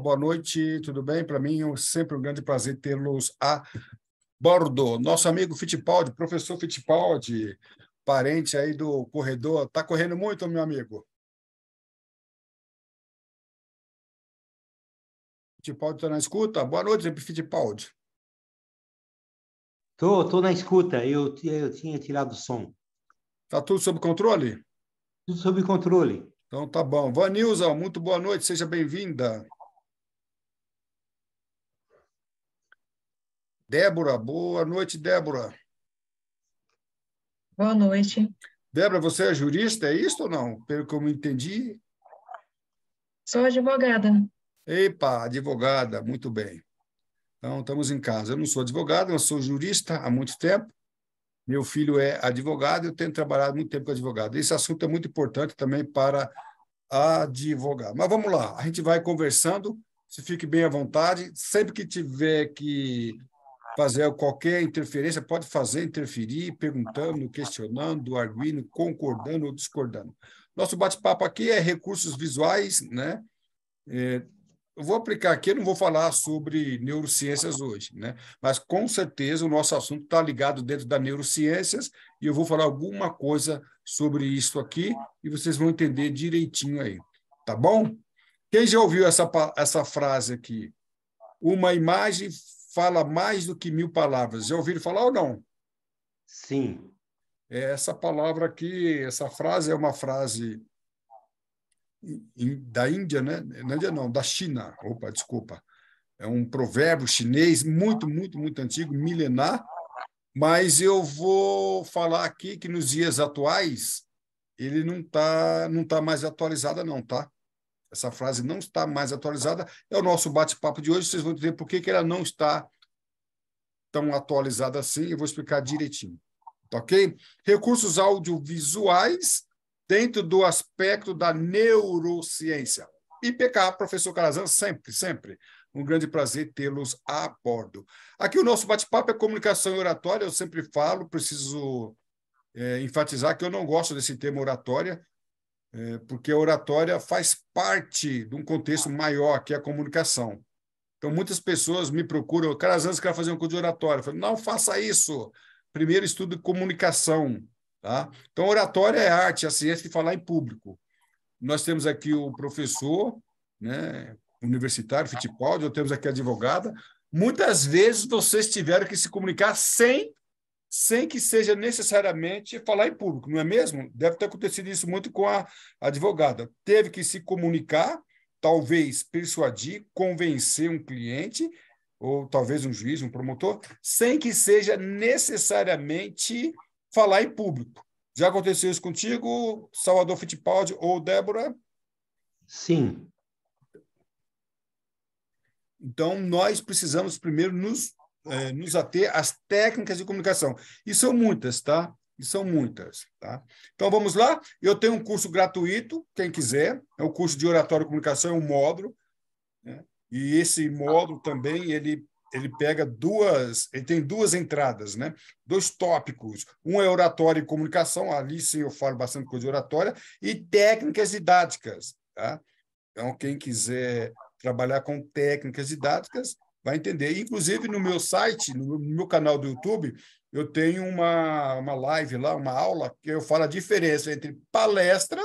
Boa noite, tudo bem? Para mim é sempre um grande prazer tê-los a bordo. Nosso amigo Fittipaldi, professor Fittipaldi, parente aí do corredor. Está correndo muito, meu amigo? Fittipaldi está na escuta? Boa noite, Fittipaldi. Estou tô, tô na escuta, eu, eu tinha tirado o som. Está tudo sob controle? Tudo sob controle. Então tá bom. Vanilza, muito boa noite, seja bem-vinda. Débora, boa noite, Débora. Boa noite. Débora, você é jurista, é isso ou não? Pelo que eu me entendi. Sou advogada. Epa, advogada, muito bem. Então, estamos em casa. Eu não sou advogada, eu sou jurista há muito tempo. Meu filho é advogado, eu tenho trabalhado muito tempo com advogado. Esse assunto é muito importante também para advogado. Mas vamos lá, a gente vai conversando, se fique bem à vontade. Sempre que tiver que fazer qualquer interferência, pode fazer, interferir, perguntando, questionando, arguindo, concordando ou discordando. Nosso bate-papo aqui é recursos visuais, né? É, eu vou aplicar aqui, eu não vou falar sobre neurociências hoje, né? Mas com certeza o nosso assunto está ligado dentro da neurociências e eu vou falar alguma coisa sobre isso aqui e vocês vão entender direitinho aí, tá bom? Quem já ouviu essa, essa frase aqui? Uma imagem fala mais do que mil palavras. Já ouviram falar ou não? Sim. É essa palavra aqui, essa frase é uma frase da Índia, né? Na Índia não, da China. Opa, desculpa. É um provérbio chinês muito, muito, muito antigo, milenar. Mas eu vou falar aqui que nos dias atuais ele não está, não tá mais atualizada não, tá? Essa frase não está mais atualizada. É o nosso bate-papo de hoje. Vocês vão entender por que, que ela não está tão atualizada assim. Eu vou explicar direitinho. Tá ok? Recursos audiovisuais dentro do aspecto da neurociência. IPK, professor Carazan, sempre, sempre. Um grande prazer tê-los a bordo. Aqui o nosso bate-papo é comunicação e oratória, eu sempre falo, preciso é, enfatizar que eu não gosto desse termo oratória, é, porque a oratória faz parte de um contexto maior, que é a comunicação. Então, muitas pessoas me procuram, cara, às vezes eu quero fazer um curso de oratória. Eu falo, não faça isso. Primeiro, estudo de comunicação. Tá? Então, oratória é arte, é a ciência de falar em público. Nós temos aqui o professor né, universitário, Fittipaldi, temos aqui a advogada. Muitas vezes vocês tiveram que se comunicar sem sem que seja necessariamente falar em público, não é mesmo? Deve ter acontecido isso muito com a advogada. Teve que se comunicar, talvez persuadir, convencer um cliente, ou talvez um juiz, um promotor, sem que seja necessariamente falar em público. Já aconteceu isso contigo, Salvador Fittipaldi ou Débora? Sim. Então, nós precisamos primeiro nos é, nos ater às técnicas de comunicação. E são muitas, tá? E são muitas, tá? Então vamos lá? Eu tenho um curso gratuito, quem quiser. É o um curso de oratório e comunicação, é um módulo. Né? E esse módulo também, ele ele pega duas, ele tem duas entradas, né? Dois tópicos. Um é oratório e comunicação, ali sim eu falo bastante coisa de oratória, e técnicas didáticas, tá? Então, quem quiser trabalhar com técnicas didáticas, vai entender. Inclusive, no meu site, no meu canal do YouTube, eu tenho uma, uma live lá, uma aula, que eu falo a diferença entre palestra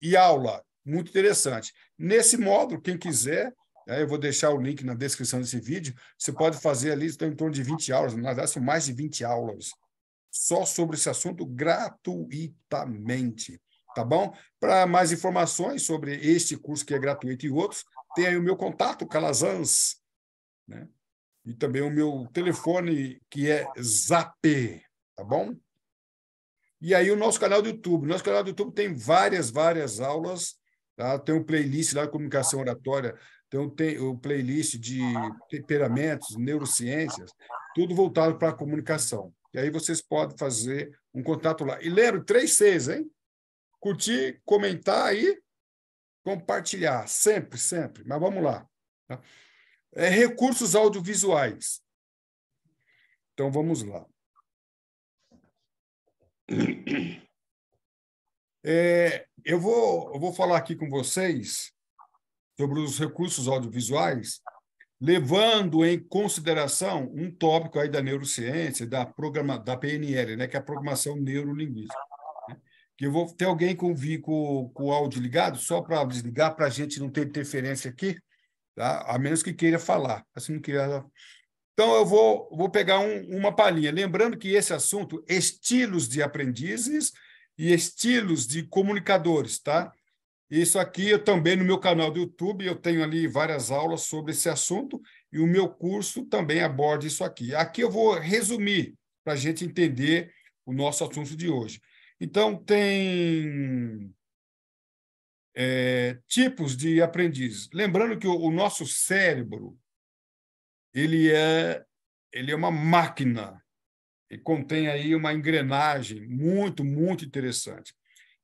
e aula. Muito interessante. Nesse módulo, quem quiser, né, eu vou deixar o link na descrição desse vídeo, você pode fazer ali, estão em torno de 20 aulas, na verdade, são mais de 20 aulas, só sobre esse assunto gratuitamente. Tá bom? Para mais informações sobre este curso que é gratuito e outros, tem aí o meu contato, calazans, né? E também o meu telefone, que é Zap, tá bom? E aí o nosso canal do YouTube. Nosso canal do YouTube tem várias, várias aulas. Tá? Tem um playlist lá de comunicação oratória, então tem o um playlist de temperamentos, neurociências, tudo voltado para a comunicação. E aí vocês podem fazer um contato lá. E lembro, três Cs, hein? Curtir, comentar e compartilhar. Sempre, sempre. Mas vamos lá. Tá? É, recursos audiovisuais. Então vamos lá. É, eu, vou, eu vou falar aqui com vocês sobre os recursos audiovisuais, levando em consideração um tópico aí da neurociência, da, programa, da PNL, né, que é a programação neurolinguística. Né? Que eu vou ter alguém com, com, com o áudio ligado, só para desligar, para a gente não ter interferência aqui tá? a menos que queira falar. Assim não queira... Então, eu vou, vou pegar um, uma palhinha. Lembrando que esse assunto, estilos de aprendizes e estilos de comunicadores, tá? Isso aqui eu também no meu canal do YouTube, eu tenho ali várias aulas sobre esse assunto e o meu curso também aborda isso aqui. Aqui eu vou resumir para a gente entender o nosso assunto de hoje. Então, tem é, tipos de aprendizes. Lembrando que o, o, nosso cérebro ele é ele é uma máquina e contém aí uma engrenagem muito muito interessante.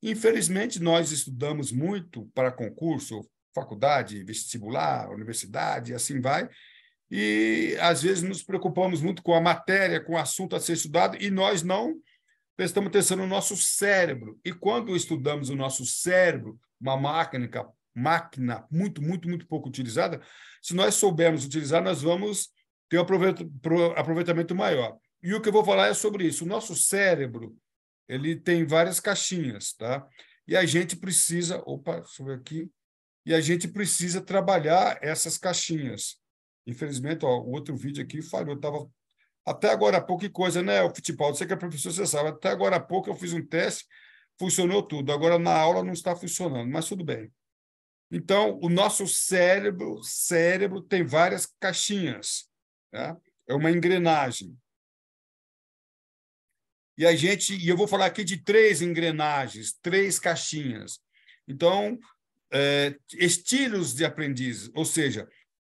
Infelizmente nós estudamos muito para concurso, faculdade, vestibular, universidade, e assim vai. E às vezes nos preocupamos muito com a matéria, com o assunto a ser estudado e nós não prestamos atenção no nosso cérebro. E quando estudamos o nosso cérebro, uma máquina, máquina muito, muito, muito pouco utilizada, se nós soubermos utilizar, nós vamos ter um aproveitamento maior. E o que eu vou falar é sobre isso. O nosso cérebro, ele tem várias caixinhas, tá? E a gente precisa, opa, sobre aqui, e a gente precisa trabalhar essas caixinhas. Infelizmente, ó, o outro vídeo aqui falhou, tava até agora há pouco que coisa, né, o futebol, você que é professor, você sabe, até agora há pouco eu fiz um teste funcionou tudo. Agora, na aula, não está funcionando, mas tudo bem. Então, o nosso cérebro, cérebro tem várias caixinhas. Né? É uma engrenagem. E a gente, e eu vou falar aqui de três engrenagens, três caixinhas. Então, é, estilos de aprendiz, ou seja,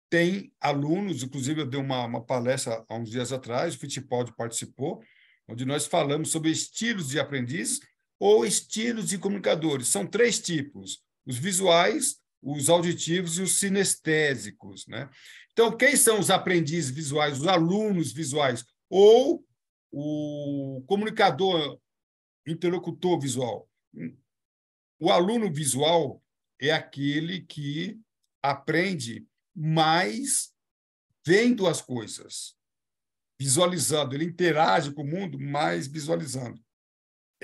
tem alunos, inclusive eu dei uma, uma palestra há uns dias atrás, o Fittipaldi participou, onde nós falamos sobre estilos de aprendizes ou estilos de comunicadores. São três tipos: os visuais, os auditivos e os sinestésicos. Né? Então, quem são os aprendizes visuais, os alunos visuais, ou o comunicador interlocutor visual? O aluno visual é aquele que aprende mais vendo as coisas, visualizando, ele interage com o mundo mais visualizando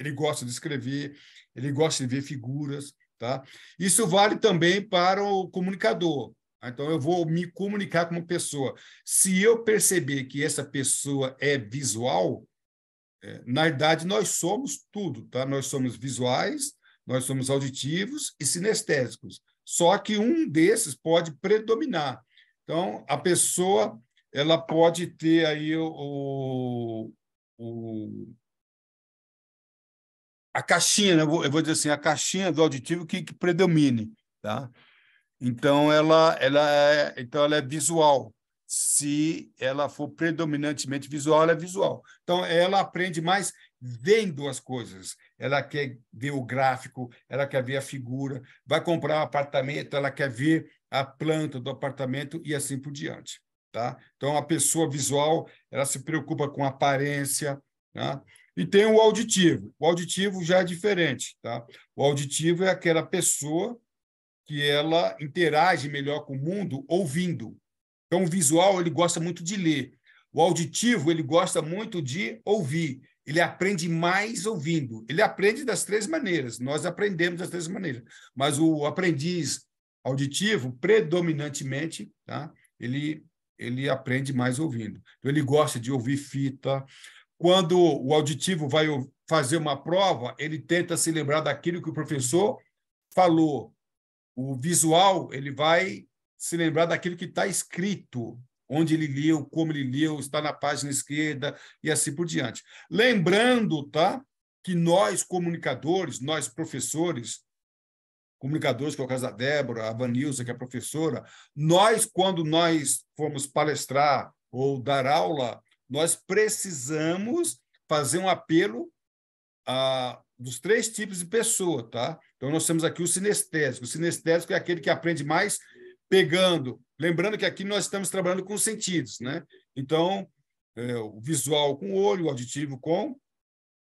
ele gosta de escrever, ele gosta de ver figuras, tá? Isso vale também para o comunicador. Então eu vou me comunicar com uma pessoa. Se eu perceber que essa pessoa é visual, é, na verdade nós somos tudo, tá? Nós somos visuais, nós somos auditivos e sinestésicos. Só que um desses pode predominar. Então a pessoa ela pode ter aí o, o, a caixinha, né? eu, vou, eu vou dizer assim, a caixinha do auditivo que, que predomine, tá? Então ela, ela é, então ela é visual. Se ela for predominantemente visual, ela é visual. Então ela aprende mais vendo as coisas. Ela quer ver o gráfico, ela quer ver a figura, vai comprar um apartamento, ela quer ver a planta do apartamento e assim por diante, tá? Então a pessoa visual, ela se preocupa com aparência, tá? E tem o auditivo. O auditivo já é diferente, tá? O auditivo é aquela pessoa que ela interage melhor com o mundo ouvindo. Então, o visual ele gosta muito de ler. O auditivo ele gosta muito de ouvir. Ele aprende mais ouvindo. Ele aprende das três maneiras. Nós aprendemos das três maneiras. Mas o aprendiz auditivo, predominantemente, tá? ele, ele aprende mais ouvindo. Então, ele gosta de ouvir fita, quando o auditivo vai fazer uma prova, ele tenta se lembrar daquilo que o professor falou. O visual, ele vai se lembrar daquilo que está escrito, onde ele leu, como ele leu, está na página esquerda e assim por diante. Lembrando, tá? Que nós, comunicadores, nós, professores, comunicadores, que é o caso da Débora, a Vanilza, que é professora, nós, quando nós formos palestrar ou dar aula, nós precisamos fazer um apelo a, dos três tipos de pessoa, tá? Então, nós temos aqui o sinestésico. O sinestésico é aquele que aprende mais pegando. Lembrando que aqui nós estamos trabalhando com sentidos, né? Então, é, o visual com o olho, o auditivo com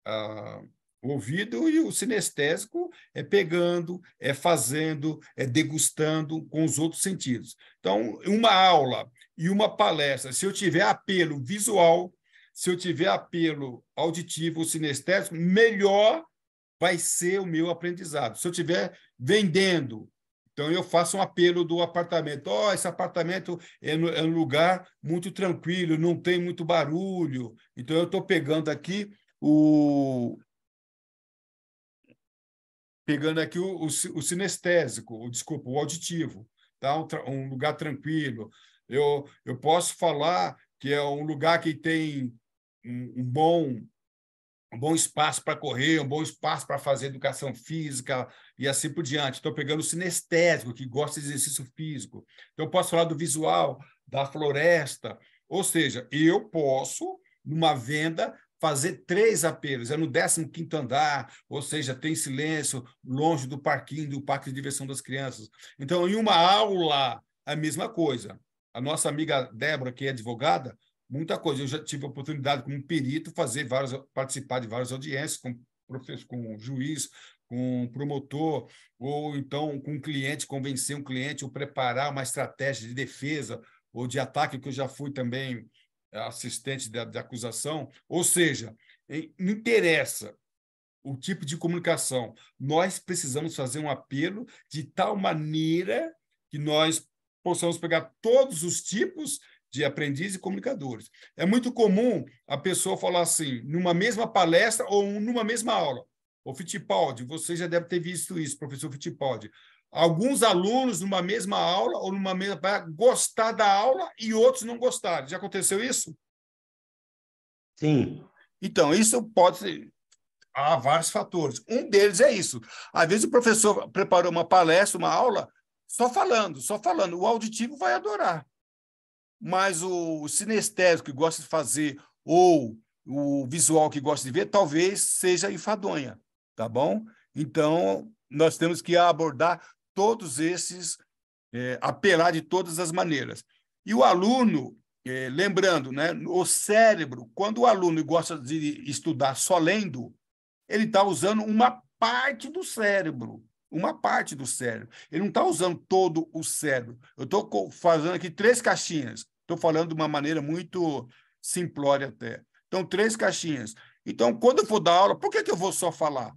ah, o ouvido e o sinestésico é pegando, é fazendo, é degustando com os outros sentidos. Então, uma aula e uma palestra, se eu tiver apelo visual, se eu tiver apelo auditivo ou sinestésico, melhor vai ser o meu aprendizado. Se eu tiver vendendo, então eu faço um apelo do apartamento. Ó, oh, esse apartamento é, no, é um lugar muito tranquilo, não tem muito barulho. Então eu estou pegando aqui o, pegando aqui o, o, o sinestésico, o, desculpa, o auditivo, tá? Um, um, lugar tranquilo. Eu, eu posso falar que é um lugar que tem um, um bom um bom espaço para correr, um bom espaço para fazer educação física e assim por diante. Estou pegando o sinestésico, que gosta de exercício físico. Então, eu posso falar do visual, da floresta. Ou seja, eu posso, numa venda, fazer três apelos, é no 15 quinto andar, ou seja, tem silêncio, longe do parquinho, do parque de diversão das crianças. Então, em uma aula, a mesma coisa. A nossa amiga Débora, que é advogada, muita coisa. Eu já tive a oportunidade, como perito, fazer várias, participar de várias audiências com, com juiz, com promotor, ou então com um cliente, convencer um cliente, ou preparar uma estratégia de defesa ou de ataque, que eu já fui também é, assistente de, de acusação, ou seja, interessa o tipo de comunicação. Nós precisamos fazer um apelo de tal maneira que nós possamos pegar todos os tipos de aprendizes e comunicadores. É muito comum a pessoa falar assim, numa mesma palestra ou numa mesma aula. O Fittipaldi, você já deve ter visto isso, professor Fittipaldi alguns alunos numa mesma aula ou numa mesma gostar da aula e outros não gostarem. Já aconteceu isso? Sim. Então, isso pode ser... há vários fatores. Um deles é isso. Às vezes o professor preparou uma palestra, uma aula, só falando, só falando. O auditivo vai adorar. Mas o sinestésico que gosta de fazer ou o visual que gosta de ver, talvez seja enfadonha, tá bom? Então, nós temos que abordar todos esses, é, apelar de todas as maneiras. E o aluno, é, lembrando, né, o cérebro, quando o aluno gosta de estudar só lendo, ele está usando uma parte do cérebro. Uma parte do cérebro. Ele não está usando todo o cérebro. Eu estou fazendo aqui três caixinhas. Estou falando de uma maneira muito simplória até. Então, três caixinhas. Então, quando eu for dar aula, por que, que eu vou só falar?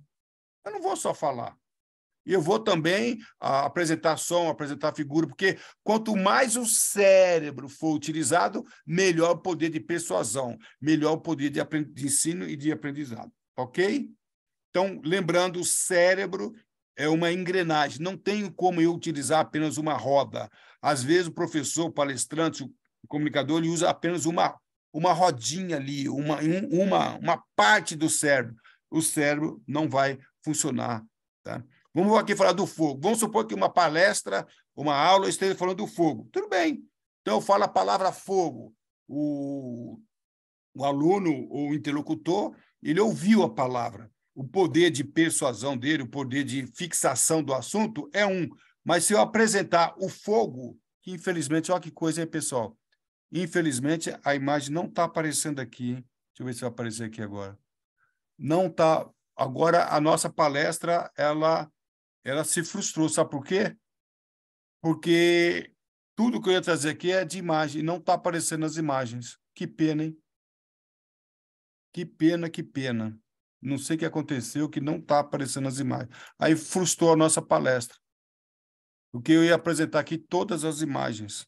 Eu não vou só falar. E eu vou também ah, apresentar som, apresentar figura, porque quanto mais o cérebro for utilizado, melhor o poder de persuasão, melhor o poder de, de ensino e de aprendizado. Ok? Então, lembrando, o cérebro é uma engrenagem. Não tenho como eu utilizar apenas uma roda. Às vezes, o professor, o palestrante, o comunicador, ele usa apenas uma, uma rodinha ali, uma, um, uma, uma parte do cérebro. O cérebro não vai funcionar. Tá? Vamos aqui falar do fogo. Vamos supor que uma palestra, uma aula esteja falando do fogo. Tudo bem. Então, eu falo a palavra fogo. O, o aluno ou interlocutor, ele ouviu a palavra. O poder de persuasão dele, o poder de fixação do assunto é um. Mas se eu apresentar o fogo, que infelizmente, olha que coisa aí, pessoal. Infelizmente, a imagem não está aparecendo aqui. Hein? Deixa eu ver se vai aparecer aqui agora. Não está. Agora, a nossa palestra, ela ela se frustrou. Sabe por quê? Porque tudo que eu ia trazer aqui é de imagem, não está aparecendo as imagens. Que pena, hein? Que pena, que pena. Não sei o que aconteceu, que não está aparecendo as imagens. Aí frustrou a nossa palestra. Porque eu ia apresentar aqui todas as imagens.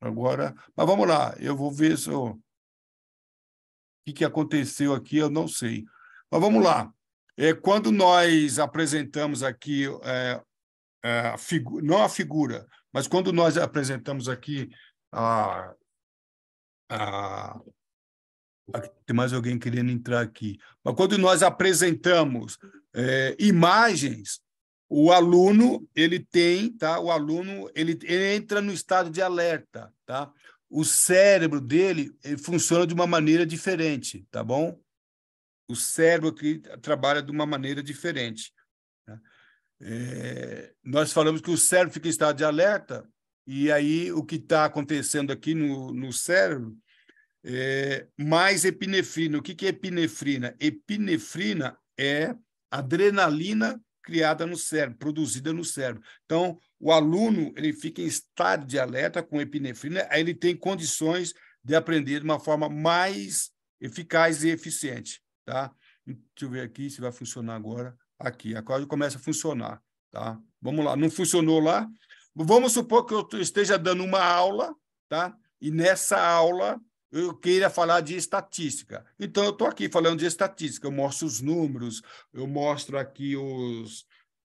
Agora, mas vamos lá, eu vou ver se eu... o que, que aconteceu aqui, eu não sei. Mas vamos lá. É, quando nós apresentamos aqui, é, é não a figura, mas quando nós apresentamos aqui a, a tem mais alguém querendo entrar aqui. Mas quando nós apresentamos é, imagens, o aluno ele tem, tá? O aluno ele, ele, entra no estado de alerta, tá? O cérebro dele funciona de uma maneira diferente, tá bom? o cérebro que trabalha de uma maneira diferente. Né? É, nós falamos que o cérebro fica em estado de alerta, e aí o que está acontecendo aqui no, no cérebro é mais epinefrina. O que, que é epinefrina? Epinefrina é adrenalina criada no cérebro, produzida no cérebro. Então, o aluno ele fica em estado de alerta com epinefrina, aí ele tem condições de aprender de uma forma mais eficaz e eficiente tá? Deixa eu ver aqui se vai funcionar agora. Aqui, a coisa começa a funcionar, tá? Vamos lá, não funcionou lá? Vamos supor que eu esteja dando uma aula, tá? E nessa aula eu queira falar de estatística. Então, eu estou aqui falando de estatística, eu mostro os números, eu mostro aqui os,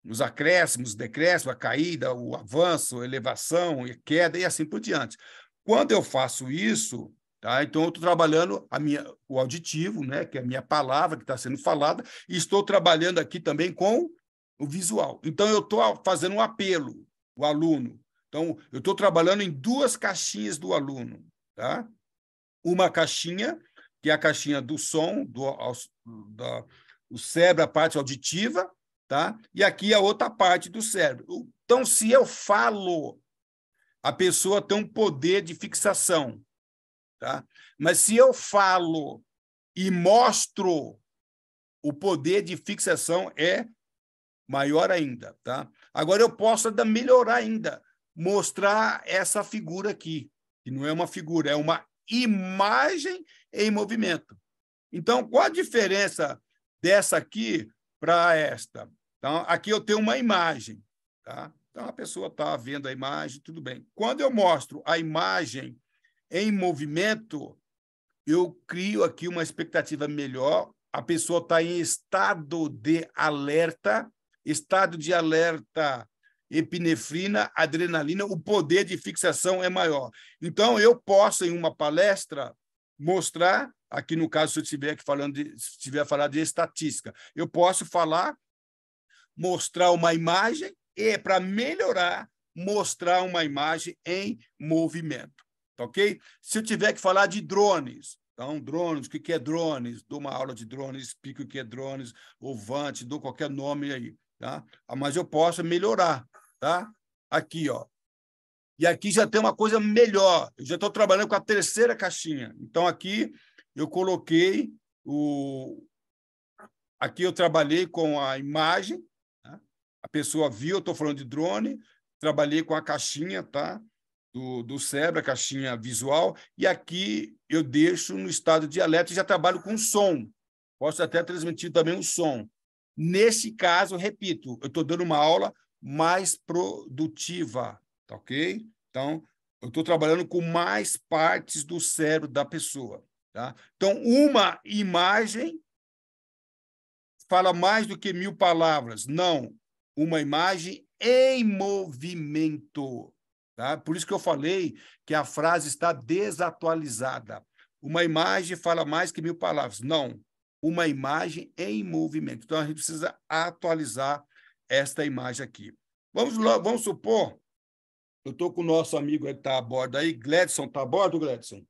os acréscimos, decréscimos, a caída, o avanço, a elevação, e queda e assim por diante. Quando eu faço isso, Tá? Então, eu estou trabalhando a minha, o auditivo, né? que é a minha palavra que está sendo falada, e estou trabalhando aqui também com o visual. Então, eu estou fazendo um apelo, o aluno. Então, eu estou trabalhando em duas caixinhas do aluno. Tá? Uma caixinha, que é a caixinha do som, do, da, o cérebro, a parte auditiva, tá? e aqui a outra parte do cérebro. Então, se eu falo, a pessoa tem um poder de fixação. Tá? Mas se eu falo e mostro, o poder de fixação é maior ainda. Tá? Agora eu posso ainda melhorar ainda, mostrar essa figura aqui, que não é uma figura, é uma imagem em movimento. Então, qual a diferença dessa aqui para esta? Então, aqui eu tenho uma imagem. Tá? Então, a pessoa está vendo a imagem, tudo bem. Quando eu mostro a imagem em movimento, eu crio aqui uma expectativa melhor, a pessoa está em estado de alerta, estado de alerta epinefrina, adrenalina, o poder de fixação é maior. Então, eu posso, em uma palestra, mostrar, aqui no caso, se eu estiver aqui falando de, se tiver a falar de estatística, eu posso falar, mostrar uma imagem, e para melhorar, mostrar uma imagem em movimento tá ok? Se eu tiver que falar de drones, então, drones, o que é drones? Dou uma aula de drones, explico o que é drones, ovante, dou qualquer nome aí, tá? Ah, mas eu posso melhorar, tá? Aqui, ó. E aqui já tem uma coisa melhor. Eu já estou trabalhando com a terceira caixinha. Então, aqui eu coloquei o... Aqui eu trabalhei com a imagem, tá? a pessoa viu, eu estou falando de drone, trabalhei com a caixinha, tá? do, do a caixinha visual, e aqui eu deixo no estado de alerta e já trabalho com som. Posso até transmitir também o som. Nesse caso, repito, eu estou dando uma aula mais produtiva, tá ok? Então, eu estou trabalhando com mais partes do cérebro da pessoa. Tá? Então, uma imagem fala mais do que mil palavras. Não, uma imagem em movimento. Tá? Por isso que eu falei que a frase está desatualizada. Uma imagem fala mais que mil palavras. Não, uma imagem em movimento. Então, a gente precisa atualizar esta imagem aqui. Vamos, vamos supor, eu estou com o nosso amigo que está a bordo aí, Gledson, está a bordo, Gledson?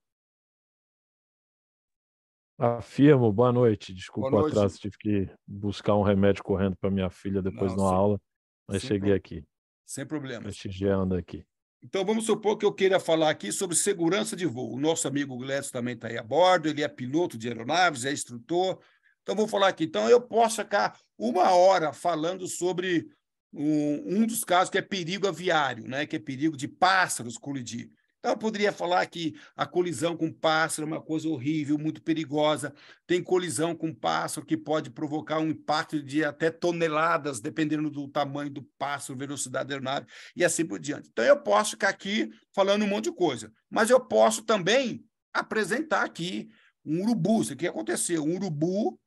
Afirmo, boa noite. Desculpa boa noite. o atraso, tive que buscar um remédio correndo para minha filha depois de uma aula, mas sem cheguei pro... aqui. Sem problema. Prestigiando aqui. Então, vamos supor que eu queira falar aqui sobre segurança de voo. O nosso amigo Gladys também está aí a bordo, ele é piloto de aeronaves, é instrutor. Então, vou falar aqui. Então, eu posso ficar uma hora falando sobre um, um dos casos que é perigo aviário, né? que é perigo de pássaros colidir. Então, eu poderia falar que a colisão com pássaro é uma coisa horrível, muito perigosa. Tem colisão com pássaro que pode provocar um impacto de até toneladas, dependendo do tamanho do pássaro, velocidade da aeronave e assim por diante. Então, eu posso ficar aqui falando um monte de coisa, mas eu posso também apresentar aqui um urubu. Isso aqui aconteceu. Um urubu,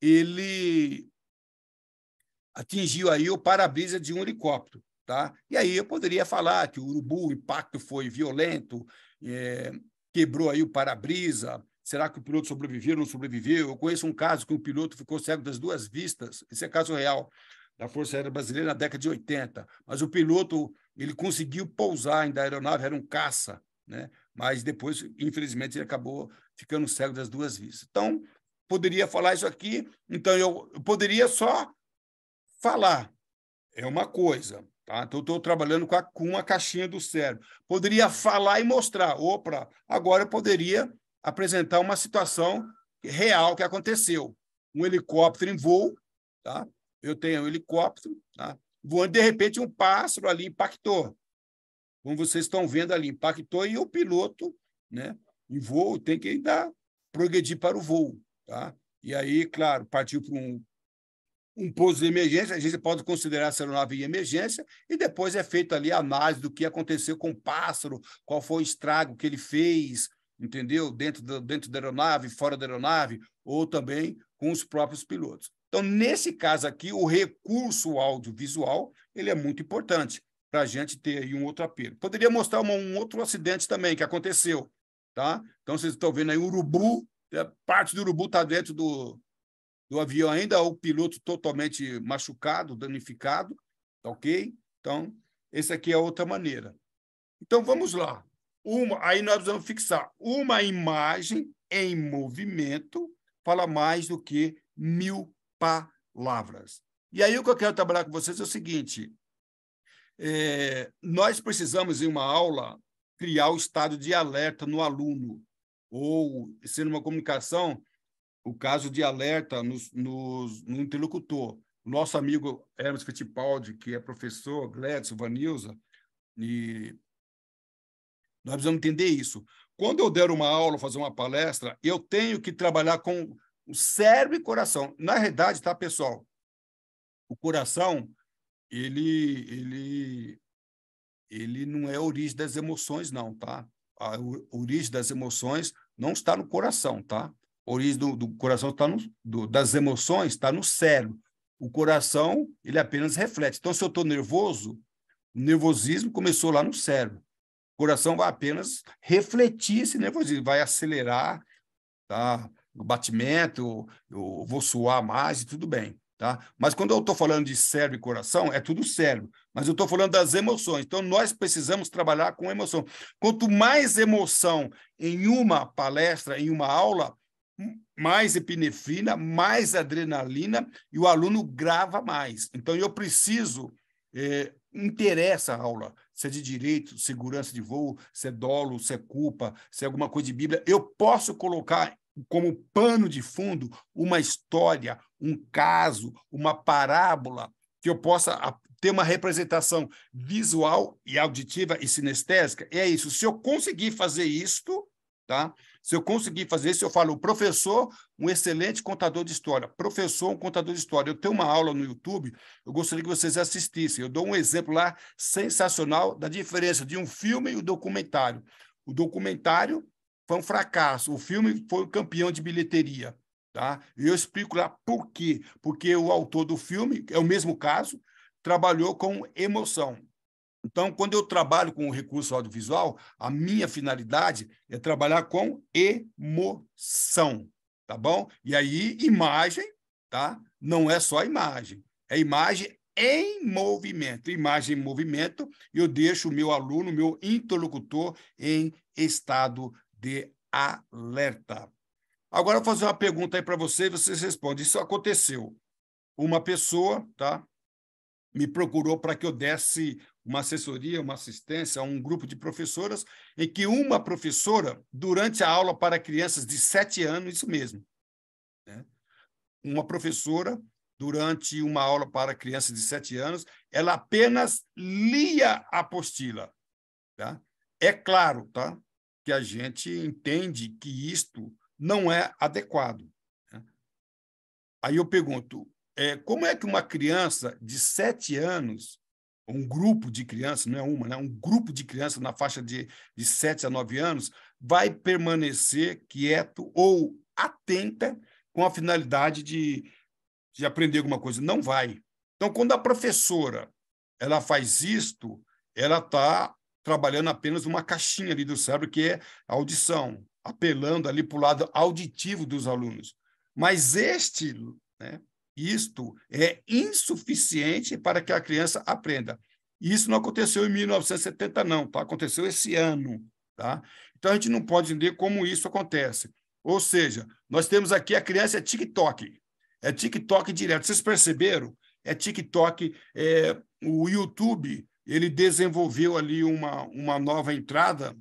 ele atingiu aí o para-brisa de um helicóptero. Tá? E aí eu poderia falar que o urubu, o impacto foi violento, é, quebrou aí o para-brisa, será que o piloto sobreviveu ou não sobreviveu? Eu conheço um caso que um piloto ficou cego das duas vistas, esse é caso real, da Força Aérea Brasileira na década de 80, mas o piloto ele conseguiu pousar ainda a aeronave, era um caça, né? mas depois, infelizmente, ele acabou ficando cego das duas vistas. Então, poderia falar isso aqui, então eu, eu poderia só falar, é uma coisa, Tá? Então, estou trabalhando com, a, com uma caixinha do cérebro. Poderia falar e mostrar. Opa, agora eu poderia apresentar uma situação real que aconteceu. Um helicóptero em voo, tá? eu tenho um helicóptero tá? voando, de repente um pássaro ali impactou. Como vocês estão vendo ali, impactou e o piloto né, em voo tem que ainda progredir para o voo. Tá? E aí, claro, partiu para um, um pouso de emergência, a gente pode considerar essa aeronave de emergência, e depois é feita ali a análise do que aconteceu com o pássaro, qual foi o estrago que ele fez, entendeu? Dentro, do, dentro da aeronave, fora da aeronave, ou também com os próprios pilotos. Então, nesse caso aqui, o recurso audiovisual ele é muito importante para a gente ter aí um outro apelo. Poderia mostrar uma, um outro acidente também que aconteceu, tá? Então, vocês estão vendo aí o urubu, é, parte do urubu está dentro do, do avião, ainda o piloto totalmente machucado, danificado, tá ok? Então, essa aqui é outra maneira. Então, vamos lá. Uma, aí nós vamos fixar uma imagem em movimento fala mais do que mil palavras. E aí o que eu quero trabalhar com vocês é o seguinte: é, nós precisamos, em uma aula, criar o estado de alerta no aluno, ou sendo uma comunicação o caso de alerta nos, nos, no interlocutor. Nosso amigo Hermes Fittipaldi, que é professor, Gladson, Vanilza, e nós precisamos entender isso. Quando eu der uma aula, fazer uma palestra, eu tenho que trabalhar com o cérebro e coração. Na realidade, tá, pessoal? O coração, ele, ele, ele não é a origem das emoções, não, tá? A origem das emoções não está no coração, tá? origem do, do coração está no, do, das emoções está no cérebro. O coração ele apenas reflete. Então, se eu estou nervoso, o nervosismo começou lá no cérebro. O coração vai apenas refletir esse nervosismo, vai acelerar, tá? O batimento, eu vou suar mais e tudo bem, tá? Mas quando eu estou falando de cérebro e coração, é tudo cérebro. Mas eu estou falando das emoções. Então, nós precisamos trabalhar com emoção. Quanto mais emoção em uma palestra, em uma aula, mais epinefrina, mais adrenalina e o aluno grava mais. Então, eu preciso, é, interessa a aula, se é de direito, segurança de voo, se é dolo, se é culpa, se é alguma coisa de Bíblia, eu posso colocar como pano de fundo uma história, um caso, uma parábola que eu possa ter uma representação visual e auditiva e sinestésica. É isso. Se eu conseguir fazer isto, tá? Se eu conseguir fazer isso, eu falo, professor, um excelente contador de história. Professor, um contador de história. Eu tenho uma aula no YouTube, eu gostaria que vocês assistissem. Eu dou um exemplo lá sensacional da diferença de um filme e o um documentário. O documentário foi um fracasso, o filme foi o campeão de bilheteria. Tá? E eu explico lá por quê. Porque o autor do filme, é o mesmo caso, trabalhou com emoção. Então, quando eu trabalho com o recurso audiovisual, a minha finalidade é trabalhar com emoção, tá bom? E aí, imagem, tá? Não é só imagem, é imagem em movimento. Imagem em movimento, eu deixo o meu aluno, o meu interlocutor em estado de alerta. Agora, eu vou fazer uma pergunta aí para vocês, vocês respondem. Isso aconteceu. Uma pessoa, tá? Me procurou para que eu desse uma assessoria, uma assistência a um grupo de professoras, em que uma professora, durante a aula para crianças de sete anos, isso mesmo, né? uma professora, durante uma aula para crianças de sete anos, ela apenas lia a apostila. Tá? É claro tá? que a gente entende que isto não é adequado. Né? Aí eu pergunto, é, como é que uma criança de sete anos é um grupo de crianças, não é uma, né? um grupo de crianças na faixa de, de 7 a 9 anos, vai permanecer quieto ou atenta com a finalidade de, de aprender alguma coisa. Não vai. Então, quando a professora ela faz isto, ela está trabalhando apenas uma caixinha ali do cérebro, que é a audição, apelando ali para o lado auditivo dos alunos. Mas este né, isto é insuficiente para que a criança aprenda. Isso não aconteceu em 1970, não, tá? aconteceu esse ano. Tá? Então, a gente não pode entender como isso acontece. Ou seja, nós temos aqui a criança é TikTok. É TikTok direto. Vocês perceberam? É TikTok. É, o YouTube ele desenvolveu ali uma, uma nova entrada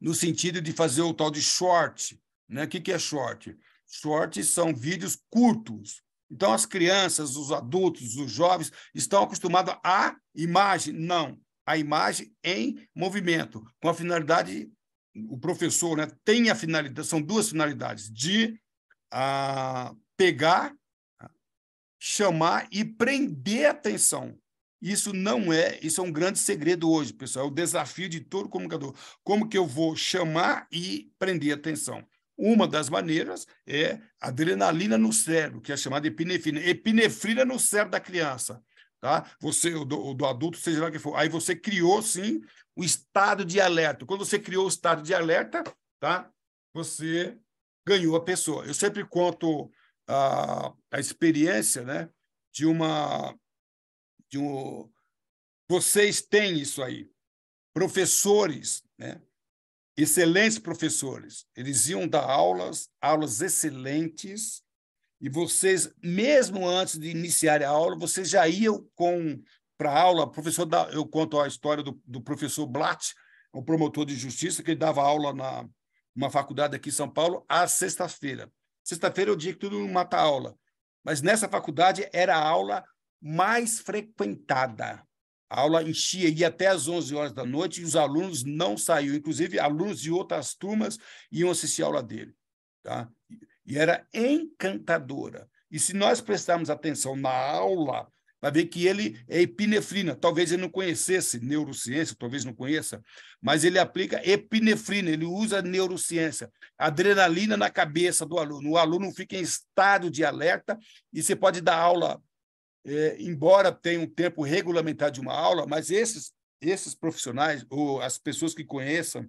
no sentido de fazer o tal de short. Né? O que, que é short? Short são vídeos curtos, então, as crianças, os adultos, os jovens estão acostumados à imagem, não, à imagem em movimento, com a finalidade, o professor né, tem a finalidade, são duas finalidades, de ah, pegar, chamar e prender a atenção. Isso não é, isso é um grande segredo hoje, pessoal. É o desafio de todo comunicador. Como que eu vou chamar e prender atenção? Uma das maneiras é adrenalina no cérebro, que é chamada epinefrina. Epinefrina no cérebro da criança, tá? Você, o do, do adulto, seja lá o que for. Aí você criou, sim, o estado de alerta. Quando você criou o estado de alerta, tá? Você ganhou a pessoa. Eu sempre conto a, a experiência, né? De uma, de um, vocês têm isso aí, professores, né? excelentes professores. Eles iam dar aulas, aulas excelentes, e vocês, mesmo antes de iniciar a aula, vocês já iam com para a aula. Professor, da, eu conto a história do, do professor Blatt, um promotor de justiça que dava aula na uma faculdade aqui em São Paulo à sexta-feira. Sexta-feira é o dia que todo mundo mata aula, mas nessa faculdade era a aula mais frequentada. A aula enchia, ia até às 11 horas da noite e os alunos não saíam. Inclusive, alunos de outras turmas iam assistir a aula dele. Tá? E era encantadora. E se nós prestarmos atenção na aula, vai ver que ele é epinefrina. Talvez ele não conhecesse neurociência, talvez não conheça, mas ele aplica epinefrina, ele usa neurociência, adrenalina na cabeça do aluno. O aluno fica em estado de alerta e você pode dar aula é, embora tenha um tempo regulamentar de uma aula, mas esses, esses profissionais, ou as pessoas que conheçam,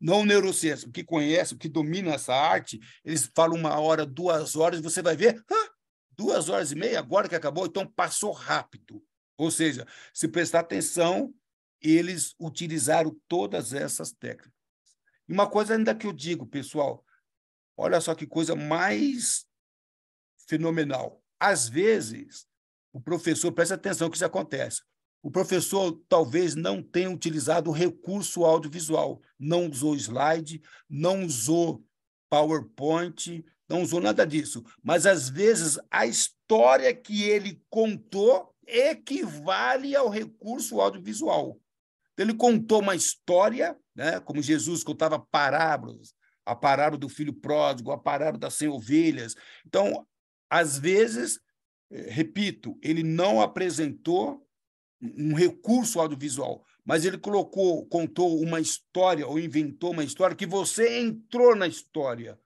não neurociência, que conhecem, que dominam essa arte, eles falam uma hora, duas horas, e você vai ver, ah, duas horas e meia, agora que acabou, então passou rápido. Ou seja, se prestar atenção, eles utilizaram todas essas técnicas. E uma coisa ainda que eu digo, pessoal, olha só que coisa mais fenomenal. Às vezes, o professor, preste atenção que isso acontece. O professor talvez não tenha utilizado o recurso audiovisual, não usou slide, não usou PowerPoint, não usou nada disso. Mas às vezes a história que ele contou equivale ao recurso audiovisual. Então, ele contou uma história, né, como Jesus contava parábolas, a parábola do filho pródigo, a parábola das 100 ovelhas. Então, às vezes, eh, repito, ele não apresentou um recurso audiovisual, mas ele colocou, contou uma história ou inventou uma história que você entrou na história.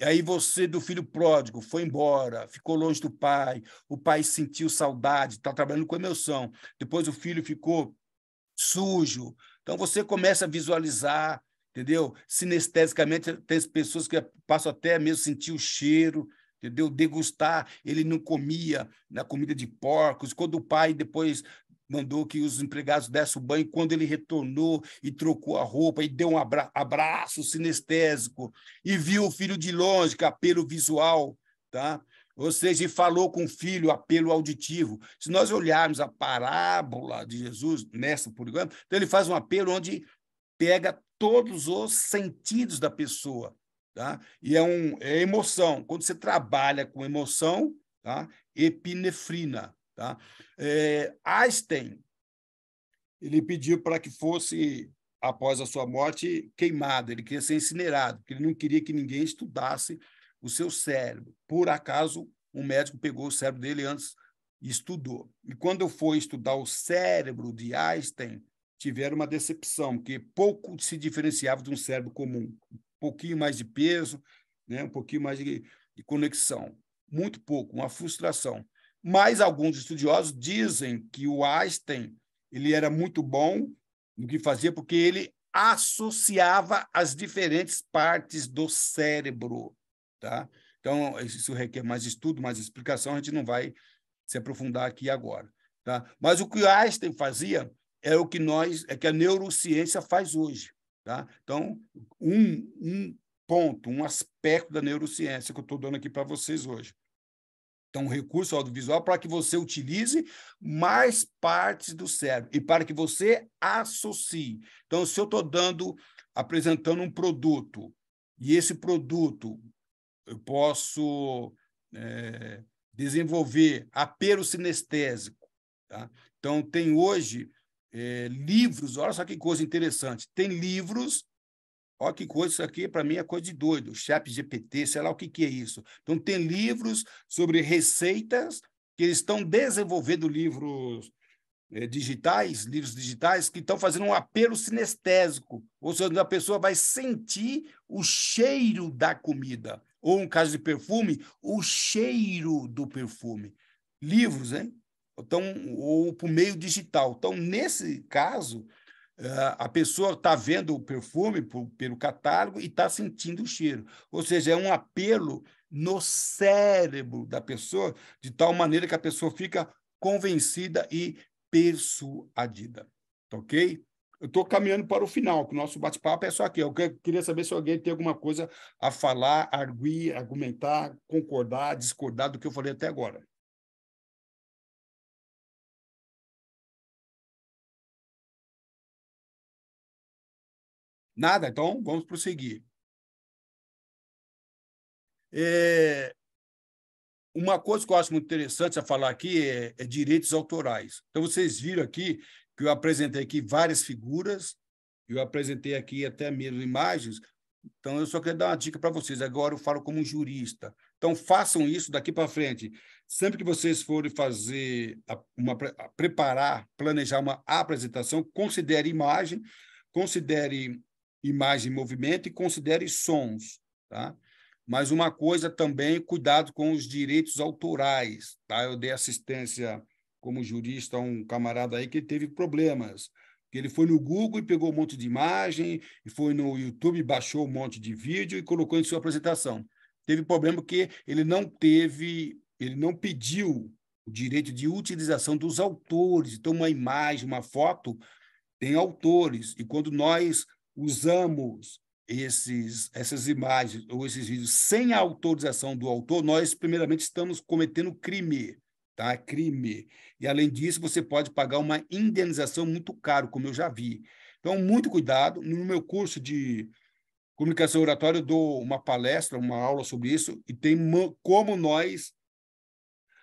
E aí você do filho pródigo foi embora, ficou longe do pai, o pai sentiu saudade, está trabalhando com emoção. Depois o filho ficou sujo. Então você começa a visualizar, entendeu? Sinestesicamente tem pessoas que passam até mesmo sentir o cheiro entendeu? Degustar, ele não comia na né, comida de porcos. Quando o pai depois mandou que os empregados dessem o banho, quando ele retornou e trocou a roupa e deu um abra abraço sinestésico e viu o filho de longe, que é apelo visual, tá? Ou seja, falou com o filho, apelo auditivo. Se nós olharmos a parábola de Jesus, nessa por exemplo, então ele faz um apelo onde pega todos os sentidos da pessoa. Tá? E é, um, é emoção. Quando você trabalha com emoção, tá? epinefrina. Tá? É, Einstein, ele pediu para que fosse, após a sua morte, queimado. Ele queria ser incinerado, porque ele não queria que ninguém estudasse o seu cérebro. Por acaso, um médico pegou o cérebro dele antes e estudou. E quando eu fui estudar o cérebro de Einstein, tiveram uma decepção, que pouco se diferenciava de um cérebro comum pouquinho mais de peso, né? um pouquinho mais de, de conexão. Muito pouco, uma frustração. Mas alguns estudiosos dizem que o Einstein ele era muito bom no que fazia porque ele associava as diferentes partes do cérebro, tá? Então isso requer mais estudo, mais explicação. A gente não vai se aprofundar aqui agora, tá? Mas o que o Einstein fazia é o que nós, é que a neurociência faz hoje. Tá? Então, um, um ponto, um aspecto da neurociência que eu estou dando aqui para vocês hoje. Então, um recurso audiovisual para que você utilize mais partes do cérebro e para que você associe. Então, se eu estou dando, apresentando um produto, e esse produto eu posso é, desenvolver apelo sinestésico. Tá? Então, tem hoje é, livros, olha só que coisa interessante. Tem livros, olha que coisa, isso aqui para mim é coisa de doido, chat GPT, sei lá o que, que é isso. Então, tem livros sobre receitas que eles estão desenvolvendo livros é, digitais, livros digitais, que estão fazendo um apelo sinestésico, ou seja, a pessoa vai sentir o cheiro da comida, ou, no caso de perfume, o cheiro do perfume. Livros, hein? então, ou para o meio digital. Então, nesse caso, eh, a pessoa está vendo o perfume pelo catálogo e está sentindo o cheiro. Ou seja, é um apelo no cérebro da pessoa, de tal maneira que a pessoa fica convencida e persuadida. Tá ok? Eu estou caminhando para o final, que o nosso bate-papo é só aqui. Eu queria saber se alguém tem alguma coisa a falar, arguir, argumentar, concordar, discordar do que eu falei até agora. Nada? Então, vamos prosseguir. É, uma coisa que eu acho muito interessante a falar aqui é, é, direitos autorais. Então, vocês viram aqui que eu apresentei aqui várias figuras, eu apresentei aqui até mesmo imagens. Então, eu só queria dar uma dica para vocês. Agora eu falo como um jurista. Então, façam isso daqui para frente. Sempre que vocês forem fazer, uma, preparar, planejar uma apresentação, considere imagem, considere imagem em movimento e considere sons, tá? Mas uma coisa também, cuidado com os direitos autorais, tá? Eu dei assistência como jurista a um camarada aí que teve problemas, que ele foi no Google e pegou um monte de imagem, e foi no YouTube, baixou um monte de vídeo e colocou em sua apresentação. Teve problema porque ele não teve, ele não pediu o direito de utilização dos autores. Então, uma imagem, uma foto tem autores. E quando nós usamos esses, essas imagens ou esses vídeos sem a autorização do autor, nós, primeiramente, estamos cometendo crime. Tá? Crime. E, além disso, você pode pagar uma indenização muito caro, como eu já vi. Então, muito cuidado. No meu curso de comunicação oratória, eu dou uma palestra, uma aula sobre isso, e tem como nós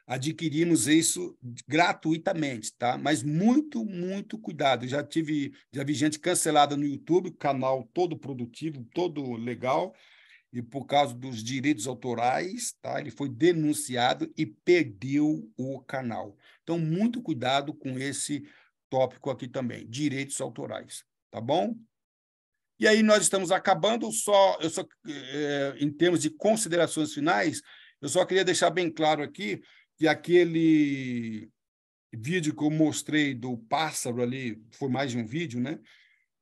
adquirimos isso gratuitamente, tá? Mas muito, muito cuidado. Já tive, já vi gente cancelada no YouTube, canal todo produtivo, todo legal, e por causa dos direitos autorais, tá? Ele foi denunciado e perdeu o canal. Então, muito cuidado com esse tópico aqui também, direitos autorais, tá bom? E aí nós estamos acabando só, eu só é, em termos de considerações finais, eu só queria deixar bem claro aqui que aquele vídeo que eu mostrei do pássaro ali, foi mais de um vídeo, né?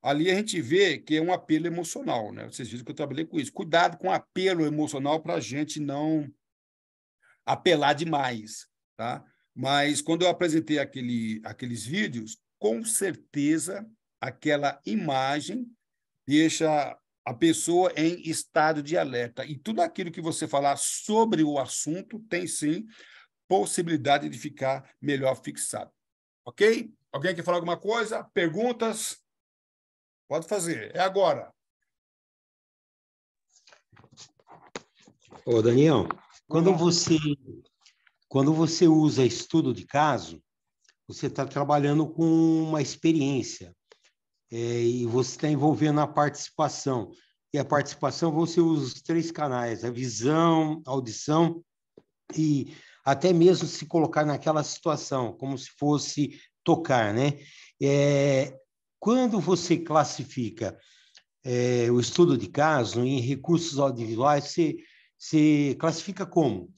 Ali a gente vê que é um apelo emocional, né? Vocês viram que eu trabalhei com isso. Cuidado com apelo emocional para a gente não apelar demais, tá? Mas quando eu apresentei aquele, aqueles vídeos, com certeza aquela imagem deixa a pessoa em estado de alerta. E tudo aquilo que você falar sobre o assunto tem sim possibilidade de ficar melhor fixado. Ok? Alguém quer falar alguma coisa? Perguntas? Pode fazer. É agora. Ô, Daniel, quando você, quando você usa estudo de caso, você está trabalhando com uma experiência é, e você está envolvendo a participação. E a participação você usa os três canais, a visão, a audição e até mesmo se colocar naquela situação, como se fosse tocar, né? É, quando você classifica é, o estudo de caso em recursos audiovisuais, se, se classifica como?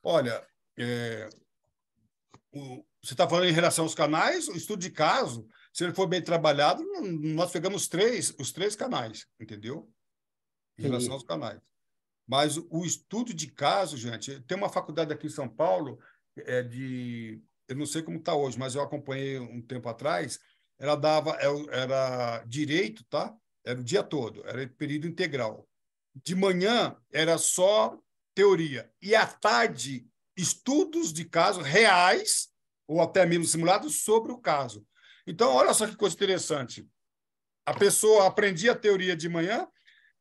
Olha, é, o, você está falando em relação aos canais, o estudo de caso, se ele for bem trabalhado, nós pegamos três, os três canais, entendeu? Em relação aos canais. Mas o estudo de caso, gente, tem uma faculdade aqui em São Paulo, é de. Eu não sei como está hoje, mas eu acompanhei um tempo atrás. Ela dava. É, era direito, tá? Era o dia todo, era período integral. De manhã era só teoria. E à tarde, estudos de casos reais, ou até mesmo simulados, sobre o caso. Então, olha só que coisa interessante. A pessoa aprendia a teoria de manhã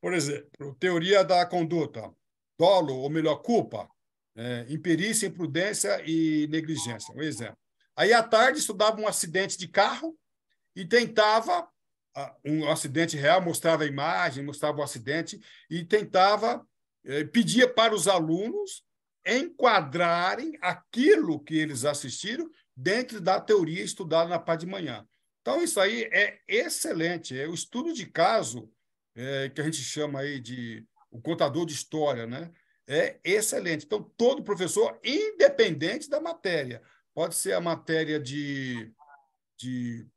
por exemplo, teoria da conduta, dolo, ou melhor, culpa, é, imperícia, imprudência e negligência. Um exemplo. Aí, à tarde, estudava um acidente de carro e tentava, ah, um acidente real, mostrava a imagem, mostrava o acidente, e tentava, é, pedia para os alunos enquadrarem aquilo que eles assistiram dentro da teoria estudada na parte de manhã. Então, isso aí é excelente. É o estudo de caso é, que a gente chama aí de o contador de história, né? É excelente. Então, todo professor, independente da matéria, pode ser a matéria de, de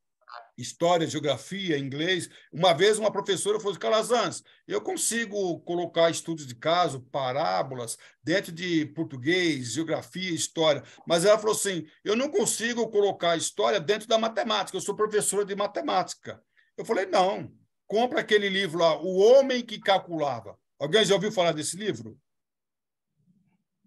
história, geografia, inglês. Uma vez uma professora falou, assim, Calazans, eu consigo colocar estudos de caso, parábolas, dentro de português, geografia, história. Mas ela falou assim, eu não consigo colocar história dentro da matemática, eu sou professora de matemática. Eu falei, não, compra aquele livro lá, O Homem que Calculava. Alguém já ouviu falar desse livro?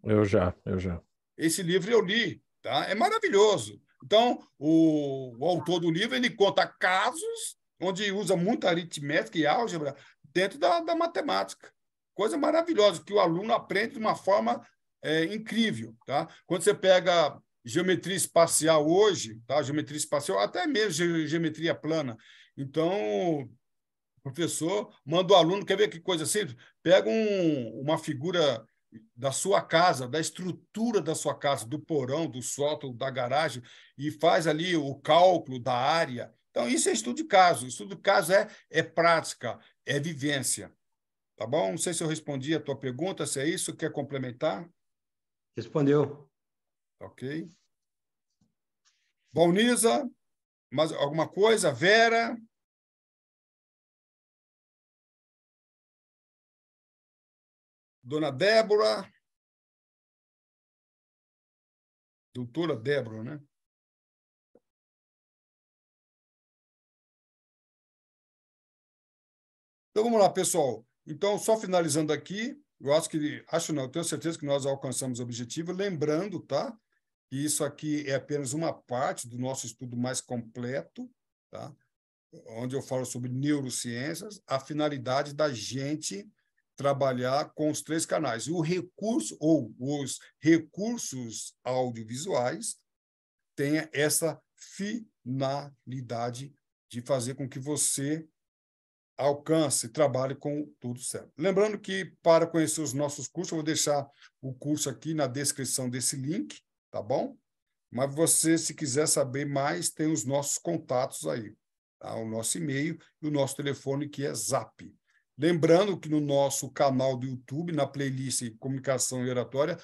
Eu já, eu já. Esse livro eu li, tá? É maravilhoso. Então, o, o autor do livro ele conta casos onde usa muita aritmética e álgebra dentro da, da matemática. Coisa maravilhosa que o aluno aprende de uma forma é, incrível, tá? Quando você pega geometria espacial hoje, tá? Geometria espacial, até mesmo geometria plana. Então, professor manda o aluno, quer ver que coisa simples? Pega um, uma figura da sua casa, da estrutura da sua casa, do porão, do sótão, da garagem, e faz ali o cálculo da área. Então, isso é estudo de caso. Estudo de caso é, é prática, é vivência. Tá bom? Não sei se eu respondi a tua pergunta, se é isso, quer complementar? Respondeu. Ok. Valnisa, mais alguma coisa? Vera? Dona Débora, doutora Débora, né? Então vamos lá, pessoal. Então, só finalizando aqui, eu acho que, acho não, tenho certeza que nós alcançamos o objetivo, lembrando, tá? Que isso aqui é apenas uma parte do nosso estudo mais completo, tá? Onde eu falo sobre neurociências, a finalidade da gente trabalhar com os três canais. E o recurso, ou os recursos audiovisuais, tenha essa finalidade de fazer com que você alcance, trabalhe com tudo certo. Lembrando que para conhecer os nossos cursos, eu vou deixar o curso aqui na descrição desse link, tá bom? Mas você, se quiser saber mais, tem os nossos contatos aí, tá? o nosso e-mail e o nosso telefone que é Zap Lembrando que no nosso canal do YouTube, na playlist Comunicação e Oratória,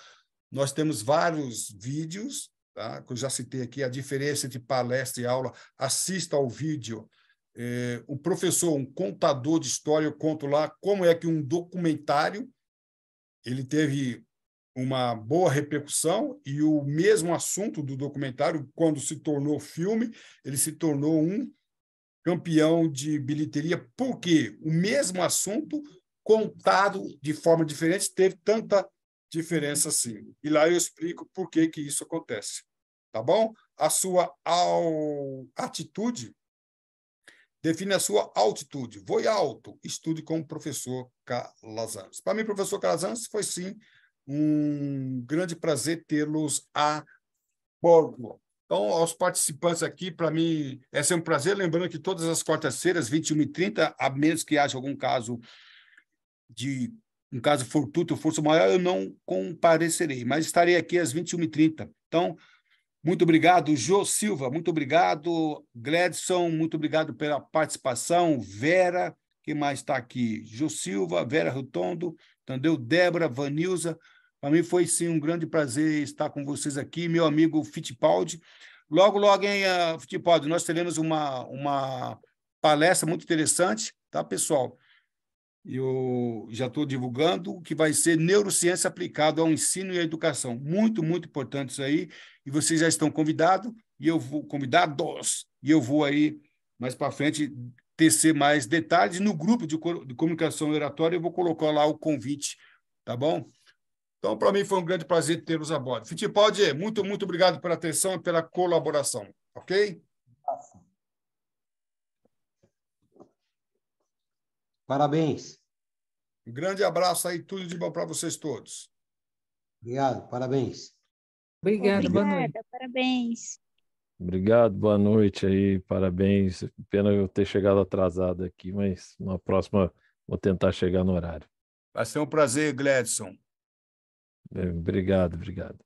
nós temos vários vídeos, tá? que eu já citei aqui, a diferença entre palestra e aula. Assista ao vídeo. É, o professor, um contador de história, eu conto lá como é que um documentário ele teve uma boa repercussão e o mesmo assunto do documentário, quando se tornou filme, ele se tornou um campeão de bilheteria, porque o mesmo assunto, contado de forma diferente, teve tanta diferença assim. E lá eu explico por que, que isso acontece. Tá bom? A sua atitude define a sua altitude. Voe alto, estude com o professor Calazans. Para mim, professor Calazans, foi sim um grande prazer tê-los a bordo. Então, aos participantes aqui, para mim é sempre um prazer. Lembrando que todas as quartas-feiras, 21h30, a menos que haja algum caso de um caso fortuito, força maior, eu não comparecerei, mas estarei aqui às 21h30. Então, muito obrigado, Jô Silva, muito obrigado, Gledson, muito obrigado pela participação, Vera, quem mais está aqui? Jô Silva, Vera Rotondo, entendeu? Débora, Vanilza, para mim foi sim um grande prazer estar com vocês aqui, meu amigo Fittipaldi. Logo, logo, hein, ah, Fittipaldi, nós teremos uma, uma palestra muito interessante, tá, pessoal? Eu já estou divulgando que vai ser neurociência aplicada ao ensino e à educação. Muito, muito importante isso aí. E vocês já estão convidados, e eu vou dois e eu vou aí mais para frente tecer mais detalhes. No grupo de, de comunicação oratória, eu vou colocar lá o convite, tá bom? Então, para mim, foi um grande prazer tê-los a bordo. Fittipaldi, muito, muito obrigado pela atenção e pela colaboração, ok? Parabéns. Um grande abraço aí, tudo de bom para vocês todos. Obrigado, parabéns. Obrigado, boa noite. parabéns. Obrigado, boa noite aí, parabéns. Pena eu ter chegado atrasado aqui, mas na próxima vou tentar chegar no horário. Vai ser um prazer, Gledson. É, obrigado, obrigado.